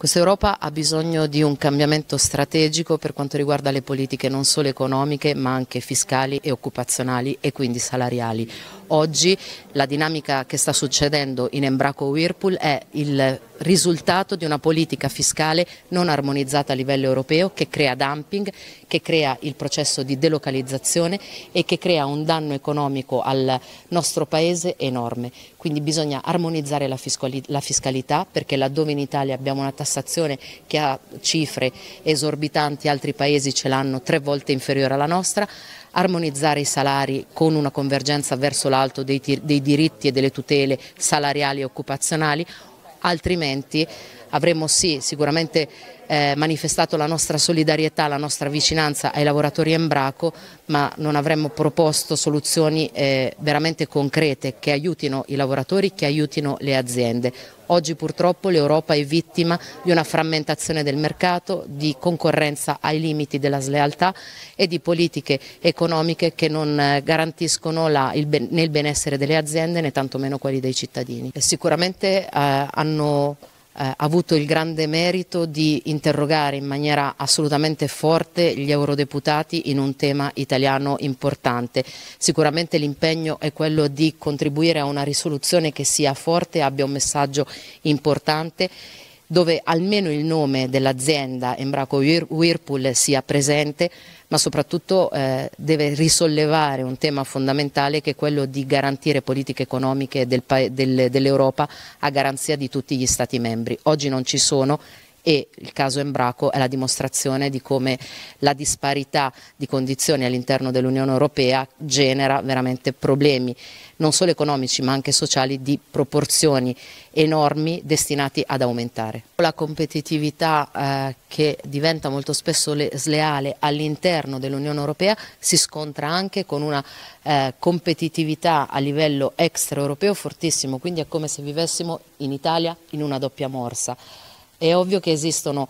Questa Europa ha bisogno di un cambiamento strategico per quanto riguarda le politiche non solo economiche ma anche fiscali e occupazionali e quindi salariali. Oggi la dinamica che sta succedendo in Embraco Whirlpool è il risultato di una politica fiscale non armonizzata a livello europeo che crea dumping, che crea il processo di delocalizzazione e che crea un danno economico al nostro Paese enorme. Quindi bisogna armonizzare la, fiscalità perché laddove in Italia abbiamo una tassazione che ha cifre esorbitanti, altri Paesi ce l'hanno tre volte inferiore alla nostra, armonizzare i salari con una convergenza verso la risalto dei, dei diritti e delle tutele salariali e occupazionali, altrimenti avremmo sì sicuramente eh, manifestato la nostra solidarietà, la nostra vicinanza ai lavoratori Embraco, ma non avremmo proposto soluzioni eh, veramente concrete che aiutino i lavoratori, che aiutino le aziende. Oggi purtroppo l'Europa è vittima di una frammentazione del mercato, di concorrenza ai limiti della slealtà e di politiche economiche che non eh, garantiscono la, il, né il benessere delle aziende né tantomeno quelli dei cittadini. E sicuramente eh, hanno eh, ha avuto il grande merito di interrogare in maniera assolutamente forte gli eurodeputati in un tema italiano importante. Sicuramente l'impegno è quello di contribuire a una risoluzione che sia forte, e abbia un messaggio importante dove almeno il nome dell'azienda Embraco Whirlpool sia presente ma soprattutto eh, deve risollevare un tema fondamentale che è quello di garantire politiche economiche del, del, dell'Europa a garanzia di tutti gli Stati membri. Oggi non ci sono e il caso Embraco è la dimostrazione di come la disparità di condizioni all'interno dell'Unione Europea genera veramente problemi non solo economici ma anche sociali di proporzioni enormi destinati ad aumentare. La competitività eh, che diventa molto spesso sleale all'interno dell'Unione Europea si scontra anche con una eh, competitività a livello extraeuropeo fortissimo, quindi è come se vivessimo in Italia in una doppia morsa. È ovvio che esistono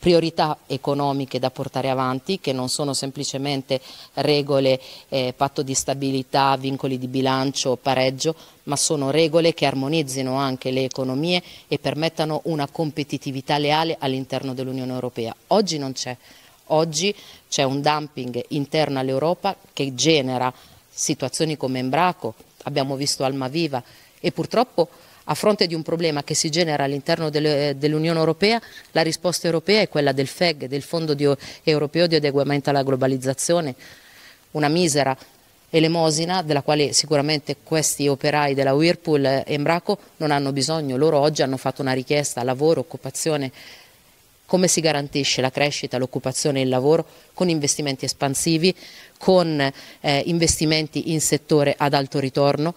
priorità economiche da portare avanti che non sono semplicemente regole, eh, patto di stabilità, vincoli di bilancio, pareggio, ma sono regole che armonizzino anche le economie e permettano una competitività leale all'interno dell'Unione Europea. Oggi non c'è, oggi c'è un dumping interno all'Europa che genera situazioni come Embraco, abbiamo visto Almaviva e purtroppo a fronte di un problema che si genera all'interno eh, dell'Unione Europea, la risposta europea è quella del FEG, del Fondo Europeo di Adeguamento alla Globalizzazione, una misera elemosina della quale sicuramente questi operai della Whirlpool eh, e Embraco non hanno bisogno, loro oggi hanno fatto una richiesta lavoro, occupazione, come si garantisce la crescita, l'occupazione e il lavoro con investimenti espansivi, con eh, investimenti in settore ad alto ritorno,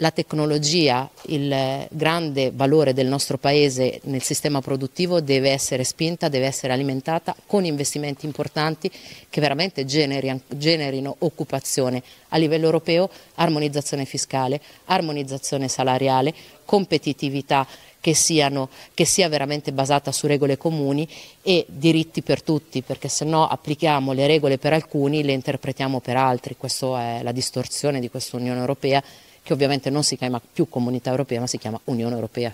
la tecnologia, il grande valore del nostro paese nel sistema produttivo deve essere spinta, deve essere alimentata con investimenti importanti che veramente generino occupazione a livello europeo, armonizzazione fiscale, armonizzazione salariale, competitività che, siano, che, sia veramente basata su regole comuni e diritti per tutti, perché se no applichiamo le regole per alcuni, le interpretiamo per altri, questa è la distorsione di questa Unione Europea che ovviamente non si chiama più Comunità Europea ma si chiama Unione Europea.